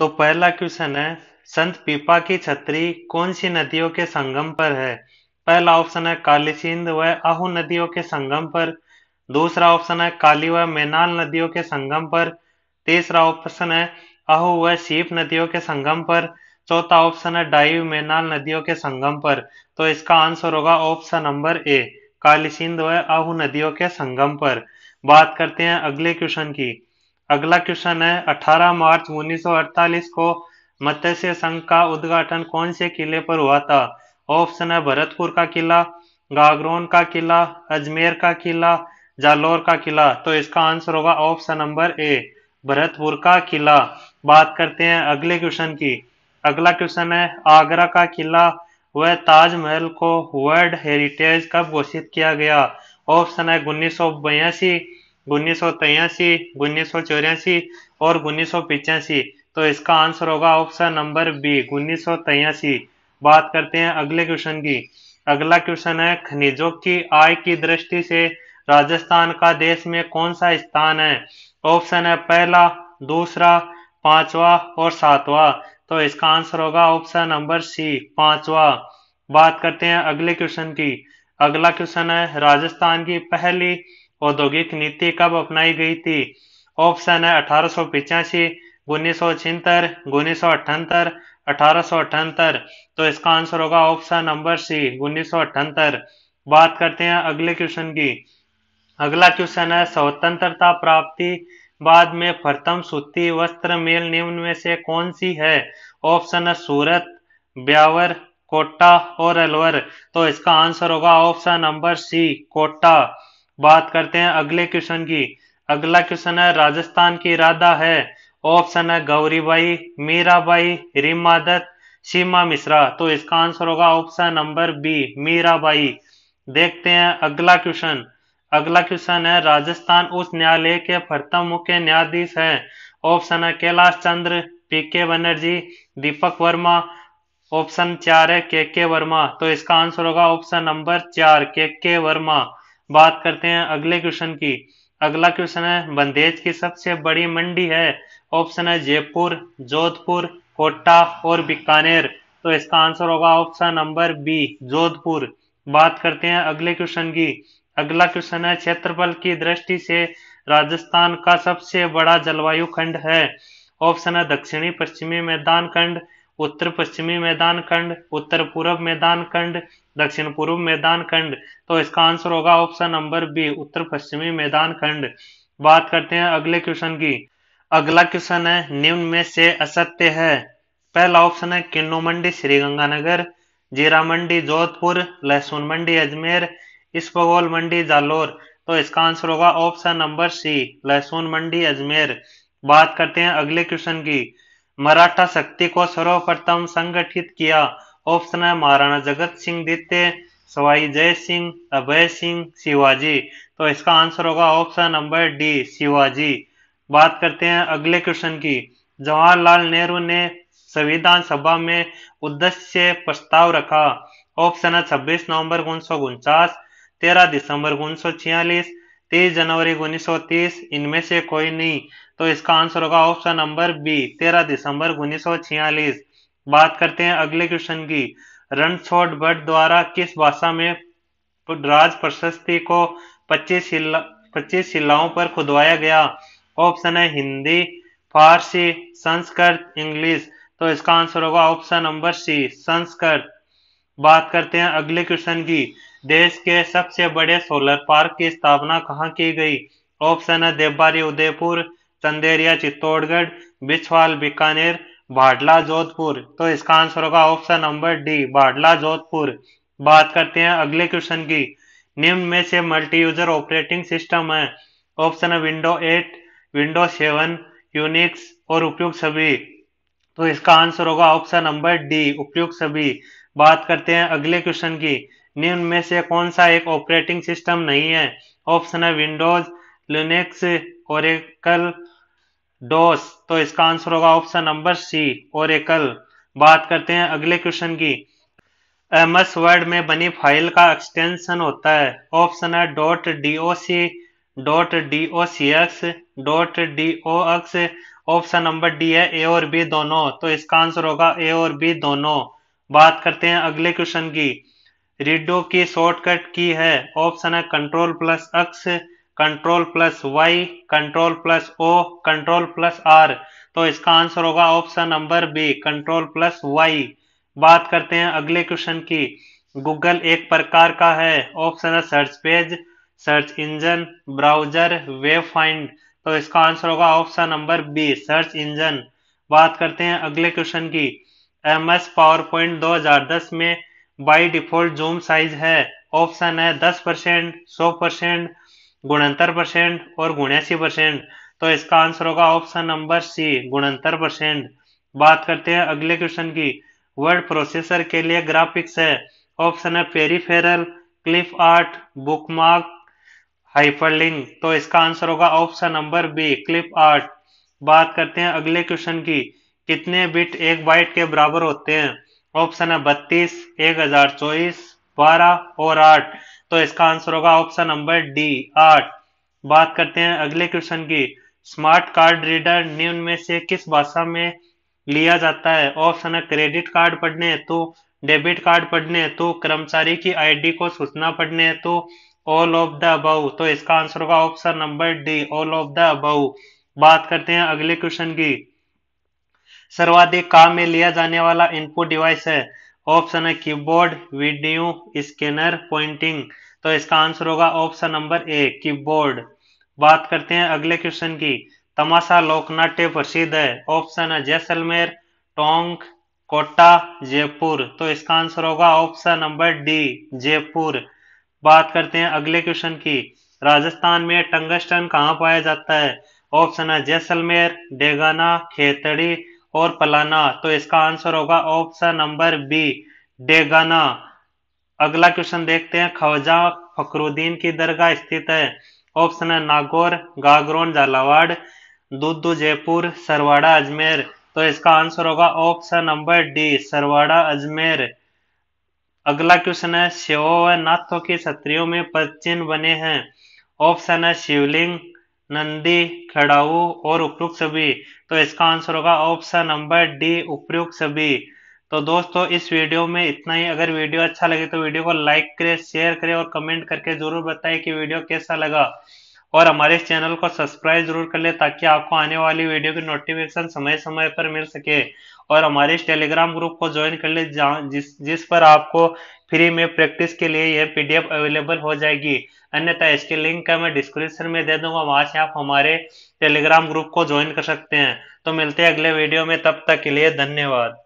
तो पहला क्वेश्चन है संत पीपा की छतरी कौन सी नदियों के संगम पर है पहला ऑप्शन है काली सिंध व आहू नदियों के संगम पर दूसरा ऑप्शन है काली व मैनाल नदियों के संगम पर तीसरा ऑप्शन है अहू व सीप नदियों के संगम पर चौथा ऑप्शन है डाइव मैनाल नदियों के संगम पर तो इसका आंसर होगा option number A Kali Sindh व आहू नदियों के संगम पर बात करते हैं अगले क्वेश्चन की अगला क्वेश्चन है 18 मार्च 1948 को मत्स्य संघ का उद्घाटन कौन से किले पर हुआ था ऑप्शन है भरतपुर का किला गागरोन का किला अजमेर का किला जालोर का किला तो इसका आंसर होगा ऑप्शन नंबर ए भरतपुर का किला बात करते हैं अगले क्वेश्चन की अगला क्वेश्चन है आगरा का किला व ताजमहल को वर्ल्ड हेरिटेज कब घोषित किया गया ऑप्शन है उन्नीस सौ बयासी उन्नीस सौ उन्नीस सौ चौरासी और उन्नीस सौ पिचासी तो इसका आंसर होगा ऑप्शन नंबर बी उन्नीस बात करते हैं अगले क्वेश्चन की अगला क्वेश्चन है खनिजों की आय की दृष्टि से राजस्थान का देश में कौन सा स्थान है ऑप्शन है पहला दूसरा पांचवा और सातवा तो इसका आंसर होगा ऑप्शन नंबर सी पांचवा बात करते हैं अगले क्वेश्चन की अगला क्वेश्चन है राजस्थान की पहली औद्योगिक नीति कब अपनाई गई थी ऑप्शन है अठारह सौ पिचासी अठहत्तर तो इसका आंसर होगा ऑप्शन नंबर सी उन्नीस बात करते हैं अगले क्वेश्चन की अगला क्वेश्चन है स्वतंत्रता प्राप्ति बाद में प्रथम सूती वस्त्र मेल निम्न में से कौन सी है ऑप्शन है सूरत ब्यावर कोटा और अलवर तो इसका आंसर होगा ऑप्शन नंबर सी कोटा बात करते हैं अगले क्वेश्चन की अगला क्वेश्चन है राजस्थान की राधा है ऑप्शन है गौरीबाई मीराबाई दत्त सीमा मिश्रा तो इसका आंसर होगा ऑप्शन नंबर बी मीराबाई देखते हैं अगला क्वेश्चन अगला क्वेश्चन है राजस्थान उच्च न्यायालय के प्रथम मुख्य न्यायाधीश है ऑप्शन है कैलाश चंद्र पी के बनर्जी दीपक वर्मा ऑप्शन चार है के के वर्मा तो इसका आंसर होगा ऑप्शन नंबर चार के के वर्मा बात करते हैं अगले क्वेश्चन की अगला क्वेश्चन है बंदेज की सबसे बड़ी मंडी है ऑप्शन है जयपुर जोधपुर कोटा और बीकानेर तो इसका आंसर होगा ऑप्शन नंबर बी जोधपुर बात करते हैं अगले क्वेश्चन की अगला क्वेश्चन है क्षेत्रफल की दृष्टि से राजस्थान का सबसे बड़ा जलवायु खंड है ऑप्शन है दक्षिणी पश्चिमी मैदान खंड उत्तर पश्चिमी मैदान खंड उत्तर पूर्व मैदान खंड दक्षिण पूर्व मैदान खंड तो इसका आंसर होगा ऑप्शन नंबर बी उत्तर पश्चिमी मैदान खंड बात करते हैं अगले क्वेश्चन की अगला क्वेश्चन है निम्न में से असत्य है पहला ऑप्शन है किन्नो मंडी श्रीगंगानगर जीरा मंडी जोधपुर लहसुन मंडी अजमेर इसबगोल मंडी जालोर तो इसका आंसर होगा ऑप्शन नंबर सी लहसुन मंडी अजमेर बात करते हैं अगले क्वेश्चन की मराठा शक्ति को सर्वप्रथम संगठित किया ऑप्शन है महाराणा जगत सिंह द्वितीय सवाई जय सिंह अभय सिंह शिवाजी तो इसका आंसर होगा ऑप्शन नंबर डी शिवाजी बात करते हैं अगले क्वेश्चन की जवाहरलाल नेहरू ने संविधान सभा में उद्देश्य प्रस्ताव रखा ऑप्शन है छब्बीस नवंबर उन्नीस सौ उनचास तेरह दिसंबर उन्नीस सौ छियालीस तेईस जनवरी उन्नीस सौ तीस इनमें से कोई नहीं तो इसका आंसर होगा ऑप्शन नंबर बी तेरह दिसंबर उन्नीस बात करते हैं अगले क्वेश्चन की रणछोड़ भट्ट द्वारा किस भाषा में राज प्रशस्ति को 25 शिला पच्चीस शिलाओं पर खुदवाया गया ऑप्शन है हिंदी फारसी संस्कृत इंग्लिश तो इसका आंसर होगा ऑप्शन नंबर सी संस्कृत बात करते हैं अगले क्वेश्चन की देश के सबसे बड़े सोलर पार्क की स्थापना कहाँ की गई ऑप्शन है देवबारी उदयपुर चंदेरिया चित्तौड़गढ़ बिछवाल बीकानेर बाडला जोधपुर तो इसका आंसर होगा option number D Badla Jodhpur बात करते हैं अगले क्वेश्चन की निम्न में से मल्टी यूजर ऑपरेटिंग सिस्टम है ऑप्शन है window eight window seven Unix और उपयुक्त सभी तो इसका आंसर होगा ऑप्शन नंबर डी उपयुक्त सभी बात करते हैं अगले क्वेश्चन की निम्न में से कौन सा एक ऑपरेटिंग सिस्टम नहीं है ऑप्शन है विंडोज लिनक्स ओरेकल डोस तो इसका आंसर होगा ऑप्शन नंबर सी ओरेकल बात करते हैं अगले क्वेश्चन की एम एस वर्ड में बनी फाइल का एक्सटेंशन होता है ऑप्शन है dot D O C dot D O C X dot D O X option number D है ए और बी दोनों तो इसका आंसर होगा ए और बी दोनों बात करते हैं अगले क्वेश्चन की रिडो की शॉर्टकट की है ऑप्शन है control plus X control plus Y control plus O control plus R तो इसका आंसर होगा option number B control plus Y बात करते हैं अगले क्वेश्चन की गूगल एक प्रकार का है ऑप्शन है search page search engine browser web find तो इसका आंसर होगा option number B search engine बात करते हैं अगले क्वेश्चन की एम एस पावर पॉइंट दो में बाई डिफॉल्ट जूम साइज है ऑप्शन है दस परसेंट सौ परसेंट गुणहत्तर परसेंट और गुणासी परसेंट तो इसका आंसर होगा ऑप्शन नंबर सी गुणहत्तर परसेंट बात करते हैं अगले क्वेश्चन की वर्ड प्रोसेसर के लिए ग्राफिक्स है ऑप्शन है peripheral clip art book bookmark hyperlink तो इसका आंसर होगा option number B clip art बात करते हैं अगले क्वेश्चन की कितने बिट एक बाइट के बराबर होते हैं ऑप्शन है बत्तीस एक हजार चौबीस बारह और आठ तो इसका आंसर होगा ऑप्शन नंबर डी आठ बात करते हैं अगले क्वेश्चन की स्मार्ट कार्ड रीडर निम्न में से किस भाषा में लिया जाता है ऑप्शन है क्रेडिट कार्ड पढ़ने है तो, डेबिट कार्ड पढ़ने है तो, कर्मचारी की आईडी को सूचना पढ़ने है तो, ऑल ऑफ द अब तो इसका आंसर होगा option number D all of the अब बात करते हैं अगले क्वेश्चन की सर्वाधिक काम में लिया जाने वाला इनपुट डिवाइस है ऑप्शन है कीबोर्ड वीडियो स्कैनर पॉइंटिंग तो इसका आंसर होगा ऑप्शन नंबर ए कीबोर्ड बात करते हैं अगले क्वेश्चन की तमाशा लोकनाट्य प्रसिद्ध है ऑप्शन है जैसलमेर टोंक कोटा जयपुर तो इसका आंसर होगा ऑप्शन नंबर डी जयपुर बात करते हैं अगले क्वेश्चन की राजस्थान में टंगस्टन कहाँ पाया जाता है ऑप्शन है जैसलमेर डेगाना खेतड़ी और पलाना तो इसका आंसर होगा ऑप्शन नंबर बी डेगाना अगला क्वेश्चन देखते हैं खवाजा फकरुद्दीन की दरगाह स्थित है ऑप्शन है नागौर गागरोन झालावाड़ दुद्दू जयपुर सरवाड़ा अजमेर तो इसका आंसर होगा option number D Sarwara Ajmer अगला क्वेश्चन है शिव व नाथों की क्षत्रियों में पदचिन्ह बने हैं ऑप्शन है शिवलिंग नंदी खड़ाऊ और उपयुक्त सभी तो इसका आंसर होगा ऑप्शन नंबर डी उपयुक्त सभी तो दोस्तों इस वीडियो में इतना ही अगर वीडियो अच्छा लगे तो वीडियो को लाइक करें शेयर करें और कमेंट करके जरूर बताएं कि वीडियो कैसा लगा और हमारे इस चैनल को सब्सक्राइब जरूर कर ले ताकि आपको आने वाली वीडियो की नोटिफिकेशन समय समय पर मिल सके और हमारे इस टेलीग्राम ग्रुप को ज्वाइन कर ले जिस जिस पर आपको फ्री में प्रैक्टिस के लिए यह पीडीएफ अवेलेबल हो जाएगी अन्यथा इसके लिंक का मैं डिस्क्रिप्शन में दे दूंगा वहां से आप हमारे टेलीग्राम ग्रुप को ज्वाइन कर सकते हैं तो मिलते हैं अगले वीडियो में तब तक के लिए धन्यवाद